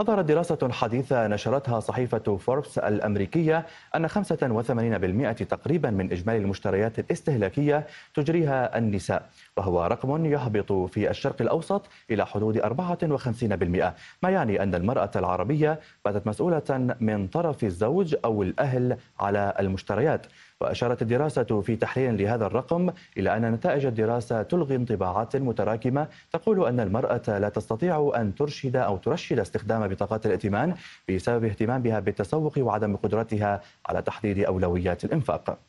أظهرت دراسة حديثة نشرتها صحيفة فوربس الأمريكية أن 85% تقريبا من إجمالي المشتريات الاستهلاكية تجريها النساء وهو رقم يهبط في الشرق الأوسط إلى حدود 54% ما يعني أن المرأة العربية باتت مسؤولة من طرف الزوج أو الأهل على المشتريات وأشارت الدراسة في تحليل لهذا الرقم إلى أن نتائج الدراسة تلغي انطباعات متراكمة تقول أن المرأة لا تستطيع أن ترشد أو ترشد استخدام بطاقات الائتمان بسبب اهتمامها بالتسوق وعدم قدرتها على تحديد أولويات الإنفاق.